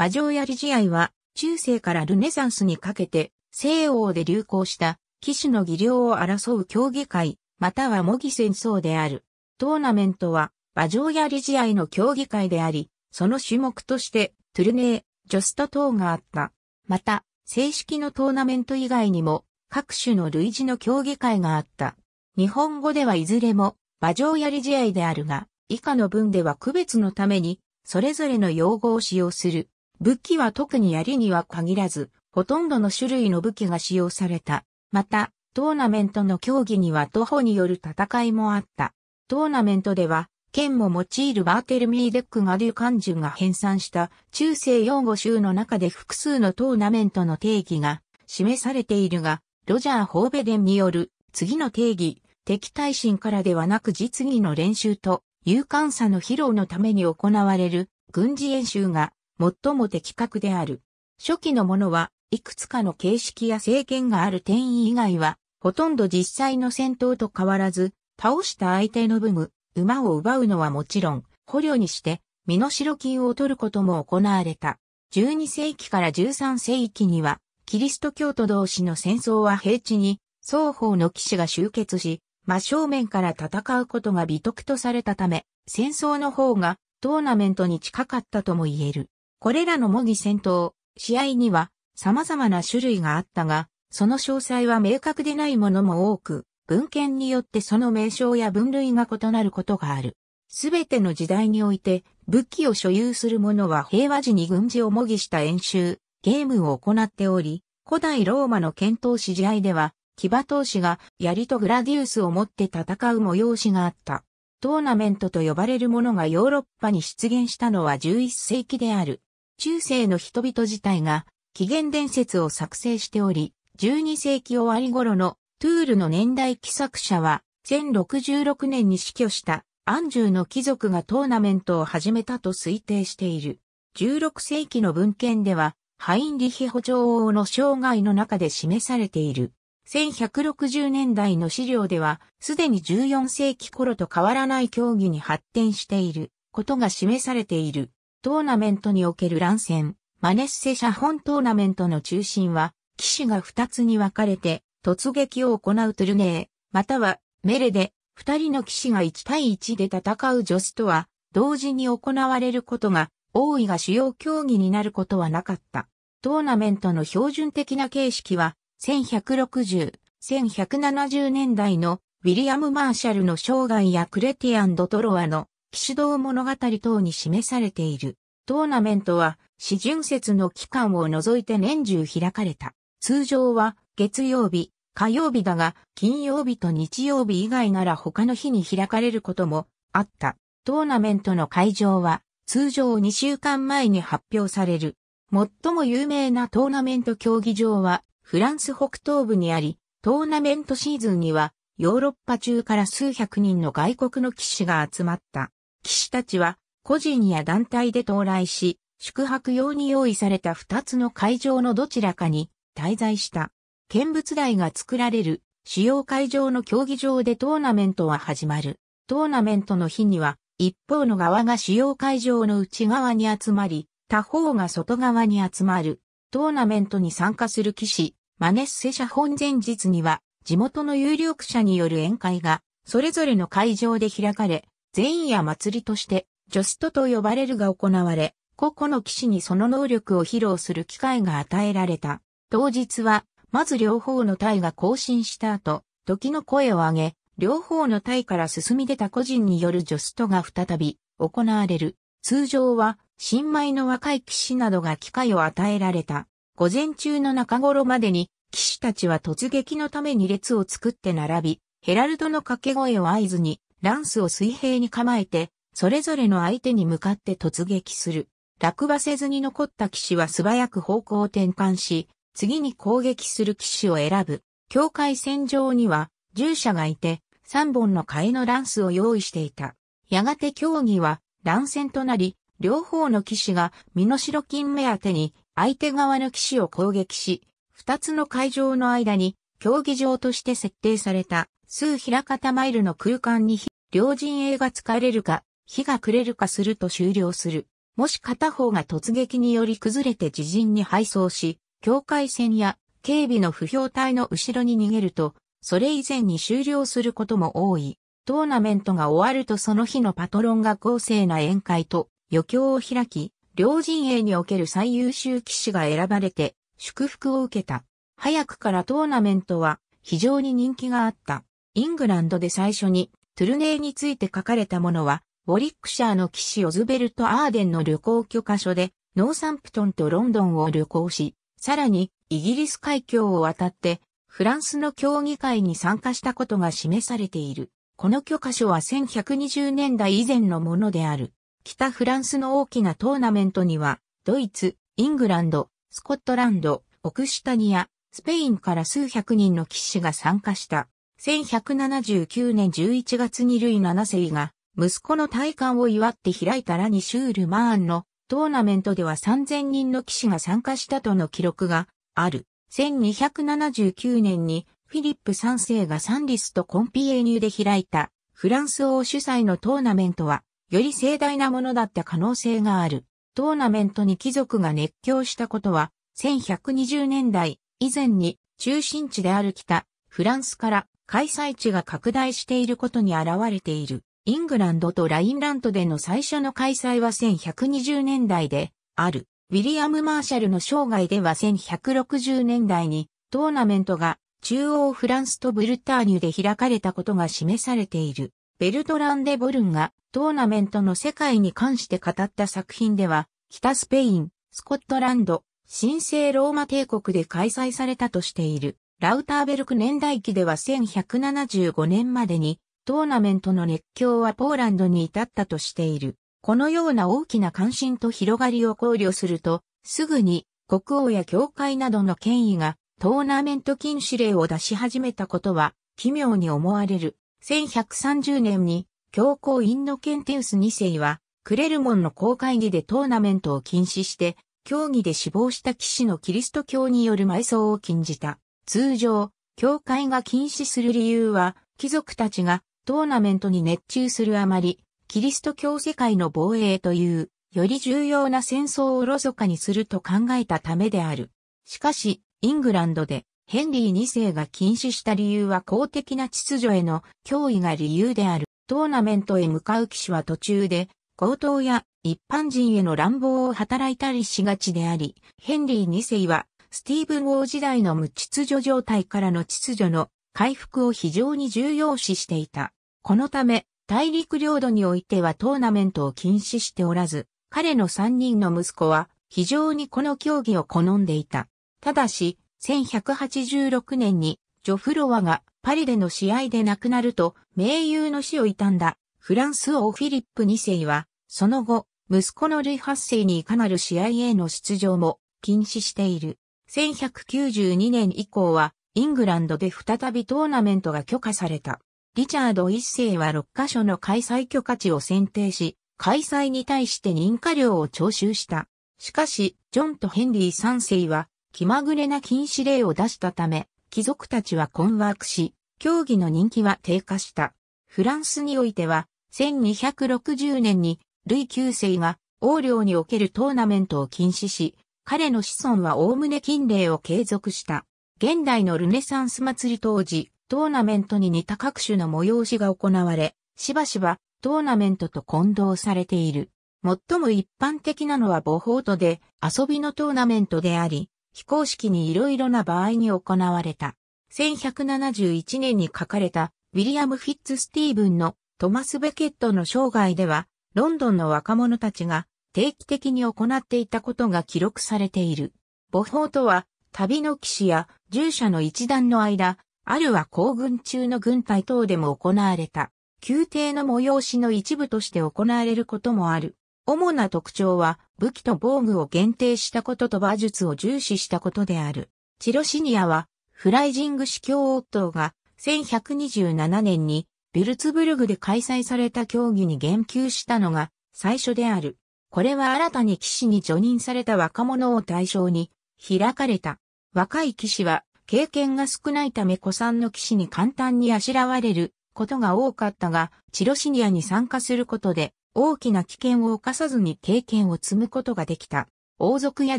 馬上槍試合は、中世からルネサンスにかけて、西欧で流行した、騎手の技量を争う競技会、または模擬戦争である。トーナメントは、馬上槍試合の競技会であり、その種目として、トゥルネー、ジョスト等があった。また、正式のトーナメント以外にも、各種の類似の競技会があった。日本語ではいずれも、馬上槍試合であるが、以下の文では区別のために、それぞれの用語を使用する。武器は特に槍には限らず、ほとんどの種類の武器が使用された。また、トーナメントの競技には徒歩による戦いもあった。トーナメントでは、剣も用いるバーテルミーデックガデュカンジュが編纂した中世用語集の中で複数のトーナメントの定義が示されているが、ロジャー・ホーベデンによる次の定義、敵対心からではなく実技の練習と勇敢さの披露のために行われる軍事演習が最も的確である。初期のものはいくつかの形式や政権がある転移以外は、ほとんど実際の戦闘と変わらず、倒した相手の部具、馬を奪うのはもちろん、捕虜にして、身代金を取ることも行われた。12世紀から13世紀には、キリスト教徒同士の戦争は平地に、双方の騎士が集結し、真正面から戦うことが美徳とされたため、戦争の方がトーナメントに近かったとも言える。これらの模擬戦闘、試合には様々な種類があったが、その詳細は明確でないものも多く、文献によってその名称や分類が異なることがある。すべての時代において、武器を所有する者は平和時に軍事を模擬した演習、ゲームを行っており、古代ローマの剣闘士試合では、騎馬闘士が槍とグラディウスを持って戦う催しがあった。トーナメントと呼ばれるものがヨーロッパに出現したのは11世紀である。中世の人々自体が起源伝説を作成しており、12世紀終わり頃のトゥールの年代記作者は、1066年に死去したアンジュの貴族がトーナメントを始めたと推定している。16世紀の文献では、ハインリヒ補聴王の生涯の中で示されている。1160年代の資料では、すでに14世紀頃と変わらない競技に発展していることが示されている。トーナメントにおける乱戦、マネッセ社本トーナメントの中心は、騎士が2つに分かれて、突撃を行うトゥルネー、または、メレで、2人の騎士が1対1で戦う女子とは、同時に行われることが、王位が主要競技になることはなかった。トーナメントの標準的な形式は、1160、1170年代のウィリアム・マーシャルの生涯やクレティアン・ドトロワの騎士道物語等に示されている。トーナメントは、四巡節の期間を除いて年中開かれた。通常は、月曜日、火曜日だが、金曜日と日曜日以外なら他の日に開かれることもあった。トーナメントの会場は、通常2週間前に発表される。最も有名なトーナメント競技場は、フランス北東部にあり、トーナメントシーズンには、ヨーロッパ中から数百人の外国の騎士が集まった。騎士たちは個人や団体で到来し、宿泊用に用意された二つの会場のどちらかに滞在した。見物台が作られる主要会場の競技場でトーナメントは始まる。トーナメントの日には、一方の側が主要会場の内側に集まり、他方が外側に集まる。トーナメントに参加する騎士、マネッセ社本前日には、地元の有力者による宴会が、それぞれの会場で開かれ、前夜祭りとして、ジョストと呼ばれるが行われ、個々の騎士にその能力を披露する機会が与えられた。当日は、まず両方の隊が行進した後、時の声を上げ、両方の隊から進み出た個人によるジョストが再び行われる。通常は、新米の若い騎士などが機会を与えられた。午前中の中頃までに、騎士たちは突撃のために列を作って並び、ヘラルドの掛け声を合図に、ランスを水平に構えて、それぞれの相手に向かって突撃する。落馬せずに残った騎士は素早く方向を転換し、次に攻撃する騎士を選ぶ。境界線上には従者がいて、3本の替えのランスを用意していた。やがて競技は乱戦となり、両方の騎士が身代金目当てに相手側の騎士を攻撃し、2つの会場の間に競技場として設定された数平方マイルの空間に両陣営が疲れるか、日が暮れるかすると終了する。もし片方が突撃により崩れて自陣に敗走し、境界線や警備の不評体の後ろに逃げると、それ以前に終了することも多い。トーナメントが終わるとその日のパトロンが豪勢な宴会と余興を開き、両陣営における最優秀騎士が選ばれて祝福を受けた。早くからトーナメントは非常に人気があった。イングランドで最初にトゥルネーについて書かれたものは、ウォリックシャーの騎士オズベルト・アーデンの旅行許可書で、ノーサンプトンとロンドンを旅行し、さらにイギリス海峡を渡って、フランスの協議会に参加したことが示されている。この許可書は1120年代以前のものである。北フランスの大きなトーナメントには、ドイツ、イングランド、スコットランド、オクシタニア、スペインから数百人の騎士が参加した。1179年11月2塁7世が、息子の体感を祝って開いたラニシュール・マーンのトーナメントでは3000人の騎士が参加したとの記録がある。1279年にフィリップ3世がサンリスとコンピエーニュで開いたフランス王主催のトーナメントはより盛大なものだった可能性がある。トーナメントに貴族が熱狂したことは1120年代以前に中心地である北フランスから開催地が拡大していることに現れている。イングランドとラインランドでの最初の開催は1120年代である。ウィリアム・マーシャルの生涯では1160年代にトーナメントが中央フランスとブルターニュで開かれたことが示されている。ベルトランデ・ボルンがトーナメントの世界に関して語った作品では、北スペイン、スコットランド、神聖ローマ帝国で開催されたとしている。ラウターベルク年代記では1175年までにトーナメントの熱狂はポーランドに至ったとしている。このような大きな関心と広がりを考慮すると、すぐに国王や教会などの権威がトーナメント禁止令を出し始めたことは奇妙に思われる。1130年に教皇インノケンテウス2世はクレルモンの公会議でトーナメントを禁止して、競技で死亡した騎士のキリスト教による埋葬を禁じた。通常、教会が禁止する理由は、貴族たちがトーナメントに熱中するあまり、キリスト教世界の防衛という、より重要な戦争をおろそかにすると考えたためである。しかし、イングランドでヘンリー2世が禁止した理由は公的な秩序への脅威が理由である。トーナメントへ向かう騎士は途中で、強盗や一般人への乱暴を働いたりしがちであり、ヘンリー2世はスティーブン・ウォー時代の無秩序状態からの秩序の回復を非常に重要視していた。このため、大陸領土においてはトーナメントを禁止しておらず、彼の3人の息子は非常にこの競技を好んでいた。ただし、1186年にジョフロワがパリでの試合で亡くなると盟友の死を悼んだフランス王フィリップ2世は、その後、息子のルイ8世にいかなる試合への出場も禁止している。1192年以降は、イングランドで再びトーナメントが許可された。リチャード一世は6カ所の開催許可地を選定し、開催に対して認可料を徴収した。しかし、ジョンとヘンリー三世は気まぐれな禁止令を出したため、貴族たちは困惑し、競技の人気は低下した。フランスにおいては、1260年にルイ9世が王領におけるトーナメントを禁止し、彼の子孫はおおむね近礼を継続した。現代のルネサンス祭り当時、トーナメントに似た各種の催しが行われ、しばしばトーナメントと混同されている。最も一般的なのはボホートで遊びのトーナメントであり、非公式に色々な場合に行われた。1171年に書かれたウィリアム・フィッツ・スティーブンのトマス・ベケットの生涯では、ロンドンの若者たちが定期的に行っていたことが記録されている。母法とは、旅の騎士や従者の一団の間、あるは行軍中の軍隊等でも行われた。宮廷の催しの一部として行われることもある。主な特徴は、武器と防具を限定したことと馬術を重視したことである。チロシニアは、フライジング司教王党が、1127年に、ビルツブルグで開催された競技に言及したのが、最初である。これは新たに騎士に助任された若者を対象に開かれた。若い騎士は経験が少ないため古参の騎士に簡単にあしらわれることが多かったが、チロシニアに参加することで大きな危険を犯さずに経験を積むことができた。王族や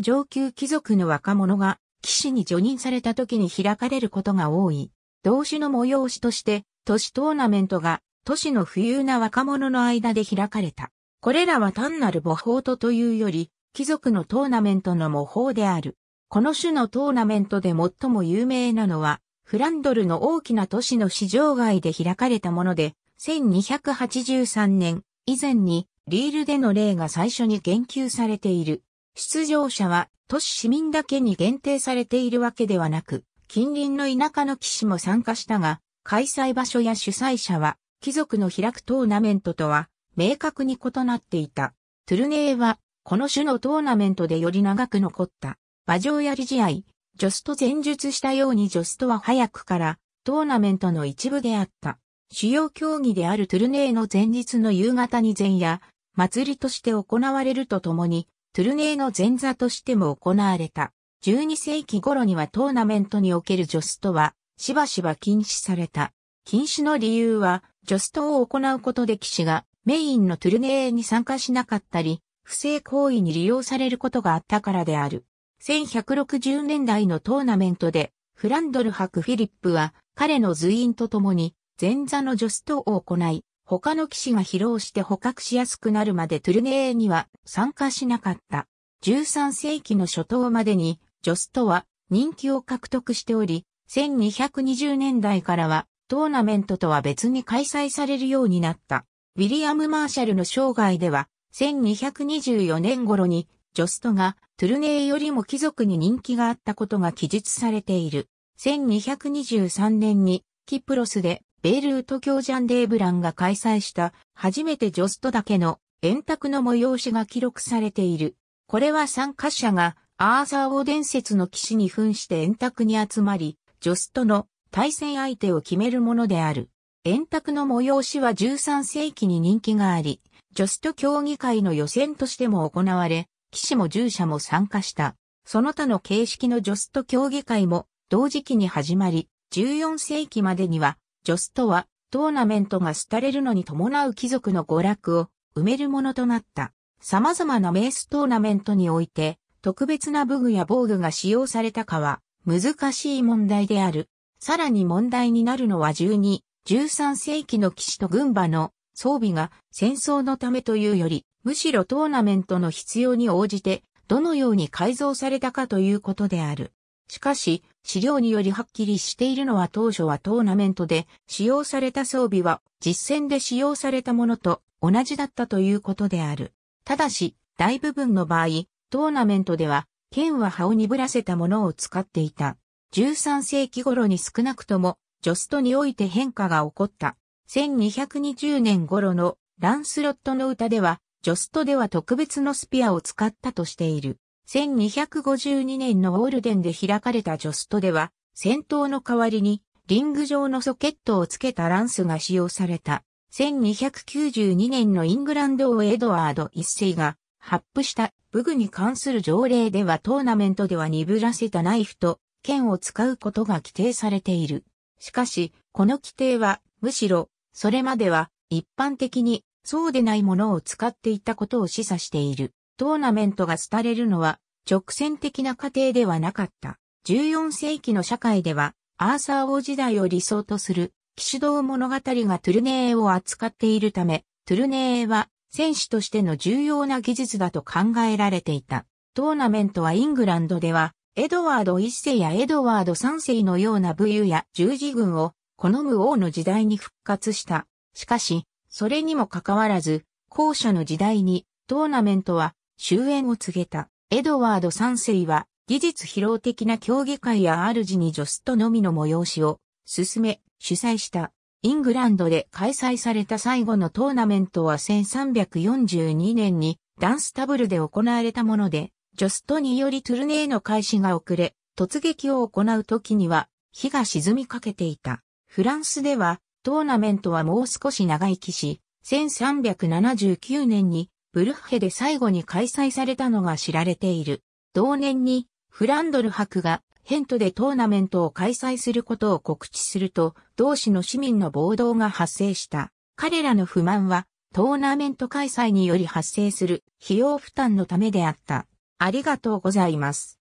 上級貴族の若者が騎士に助任された時に開かれることが多い。同種の催しとして、都市トーナメントが都市の富裕な若者の間で開かれた。これらは単なる模倣とというより、貴族のトーナメントの模倣である。この種のトーナメントで最も有名なのは、フランドルの大きな都市の市場外で開かれたもので、1283年以前にリールでの例が最初に言及されている。出場者は都市市民だけに限定されているわけではなく、近隣の田舎の騎士も参加したが、開催場所や主催者は貴族の開くトーナメントとは明確に異なっていた。トゥルネーは、この種のトーナメントでより長く残った。馬上やり試合、ジョスト前述したようにジョストは早くからトーナメントの一部であった。主要競技であるトゥルネーの前日の夕方に前夜、祭りとして行われるとともに、トゥルネーの前座としても行われた。12世紀頃にはトーナメントにおけるジョストは、しばしば禁止された。禁止の理由は、ジョストを行うことで騎士が、メインのトゥルネーに参加しなかったり、不正行為に利用されることがあったからである。1160年代のトーナメントで、フランドル博フィリップは彼の随員と共に前座のジョストを行い、他の騎士が疲労して捕獲しやすくなるまでトゥルネーには参加しなかった。13世紀の初頭までにジョストは人気を獲得しており、1220年代からはトーナメントとは別に開催されるようになった。ウィリアム・マーシャルの生涯では、1224年頃に、ジョストがトゥルネーよりも貴族に人気があったことが記述されている。1223年に、キプロスで、ベールート教ジャンデーブランが開催した、初めてジョストだけの、円卓の催しが記録されている。これは参加者が、アーサー王伝説の騎士に扮して円卓に集まり、ジョストの対戦相手を決めるものである。円卓の催しは13世紀に人気があり、ジョスト競技会の予選としても行われ、騎士も従者も参加した。その他の形式のジョスト競技会も同時期に始まり、14世紀までには、ジョストはトーナメントが廃れるのに伴う貴族の娯楽を埋めるものとなった。様々なメーストーナメントにおいて、特別な武具や防具が使用されたかは、難しい問題である。さらに問題になるのは12 13世紀の騎士と軍馬の装備が戦争のためというより、むしろトーナメントの必要に応じて、どのように改造されたかということである。しかし、資料によりはっきりしているのは当初はトーナメントで使用された装備は実戦で使用されたものと同じだったということである。ただし、大部分の場合、トーナメントでは剣は葉を鈍らせたものを使っていた。13世紀頃に少なくともジョストにおいて変化が起こった。1220年頃のランスロットの歌では、ジョストでは特別のスピアを使ったとしている。1252年のオールデンで開かれたジョストでは、戦闘の代わりにリング状のソケットをつけたランスが使用された。1292年のイングランド王エドワード一世が発布した武具に関する条例ではトーナメントでは鈍らせたナイフと剣を使うことが規定されている。しかし、この規定は、むしろ、それまでは、一般的に、そうでないものを使っていたことを示唆している。トーナメントが廃れるのは、直線的な過程ではなかった。14世紀の社会では、アーサー王時代を理想とする、騎士道物語がトゥルネーを扱っているため、トゥルネーは、選手としての重要な技術だと考えられていた。トーナメントはイングランドでは、エドワード一世やエドワード三世のような武勇や十字軍を好む王の時代に復活した。しかし、それにもかかわらず、後者の時代にトーナメントは終焉を告げた。エドワード三世は技術疲労的な競技会や主に助ストのみの催しを進め、主催した。イングランドで開催された最後のトーナメントは1342年にダンスタブルで行われたもので、ジョストによりトゥルネーの開始が遅れ、突撃を行う時には、火が沈みかけていた。フランスでは、トーナメントはもう少し長生きし、1379年にブルッヘで最後に開催されたのが知られている。同年にフランドル博がヘントでトーナメントを開催することを告知すると、同市の市民の暴動が発生した。彼らの不満は、トーナメント開催により発生する費用負担のためであった。ありがとうございます。